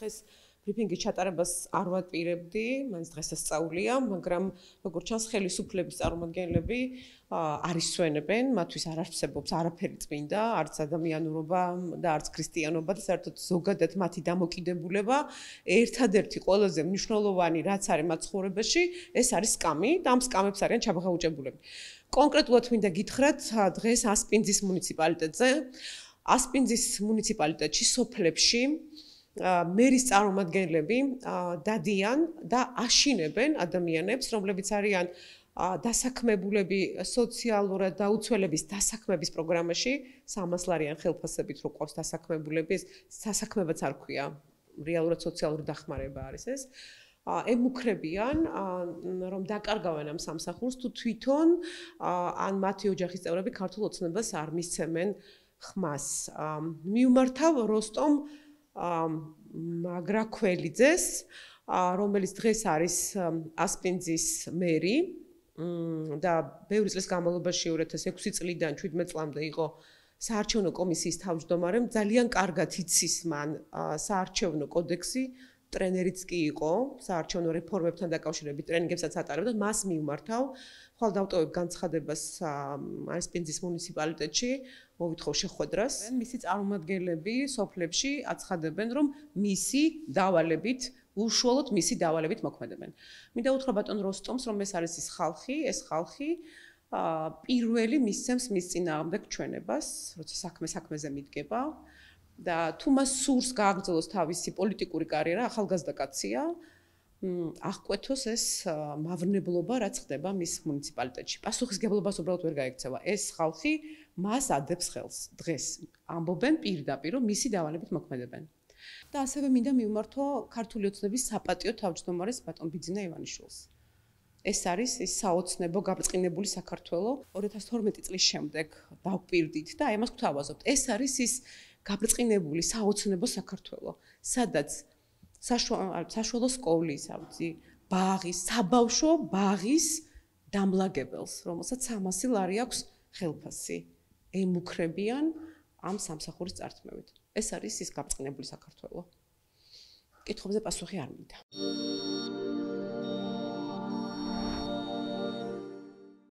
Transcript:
დღეს ბრიფინგის ჩატარებას არ ვაპირებდი, მაინც დღესასწაულია, მაგრამ როგორც ჩანს ხელისუფლების წარმომადგენლები არისვენებენ, მათთვის არ არსებობს არაფერი წმინდა, არც ადამიანურობა და არც ქრისტიანობა და საერთოდ ზოგადად მათი დამოკიდებულება ერთადერთი ყველაზე მნიშვნელოვანი რაც არის მათ ცხოვრებაში, ეს არის სკამი და ამ სკამებს არიან ჩაბღაუჭებულები. კონკრეტულად მინდა გითხრათ დღეს ასპინძის მუნიციპალიტეტზე. ასპინძის მუნიციპალიტეტში სოფლებში მერის წარმომადგენლები დადიან და აშინებენ ადამიანებს, რომლებიც არიან დასაქმებულები სოციალურად და უცველების დასაქმების პროგრამაში, 300 ლარიან ხელფასებით რო ყავს დასაქმებულების, დასაქმებაც არ ქვია, რეალურად სოციალური დახმარება არის ეს. ა ემუქრებიან რომ დაკარგავენ ამ სამსახურს თუ თვითონ ან მათი ოჯახის წევრები ქართულ ოცნებას არ მისცემენ ხმას მიუმართავ როსტომ მაგრაქველიძეს, რომელიც დღეს არის ასპინძის მერი და ბევრი წლის განმავლობაში 2006 წლიდან 17 წლამდე იყო საარჩევნო კომისიის თავმჯდომარემ ძალიან კარგად იცის მან საარჩევნო კოდექსი ტრენერიც კი იყო საარჩევნო რეფორმებთან დაკავშირებით ტრენინგებსაც ატარებდა მას მივმართავ ხოლო დავტოვებ განცხადებას არისპინძის მუნიციპალიტეტში მოვითხოვ შეხვედრას მისი წარმომადგენლები სოფლებში აცხადებენ რომ მისი დავალებით უშუალოდ მისი დავალებით მოქმედებენ მინდა უთხრა ბატონ როსტომს რომ ეს არის ის ხალხი ეს ხალხი პირველი მისცემს მის წინააღმდეგ ჩვენებას როცა საქმე საქმეზე მიდგება და თუ მას სურს გააგრძელოს თავისი პოლიტიკური კარიერა ახალგაზრდა კაცია აღკვეთოს ეს მავნებლობა რაც ხდება მის მუნიციპალიტეტში. პასუხისგებლობას უბრალოდ ვერ გაექცევა. ეს ხალხი მას ადებს ხელს. დღეს ამბობენ პირდაპირ რომ მისი დავალებით მოქმედებენ. და ასევე მინდა მივმართო ქართული ოცნების საპატიო თავმჯდომარეს ბატონ ბიძინა ივანიშვილს. ეს არის ის საოცნებო გაბრწყინებული საქართველო 2012 წლის შემდეგ დაგპირდით და აი მას გთავაზობთ. ეს არის ის გაბრწყინებული საოცნებო საქართველო, სადაც საშუალო საშუალო სკოლის, აუძი, ბაღი, საბავშვო ბაღის დამლაგებელს, რომელსაც 300 ლარი აქვს ხელფასი, ემუქრებიან ამ სამსახურის წარმოებით. ეს არის ის გაბრწყინებული საქართველო. კითხვებზე პასუხი არ მინდა.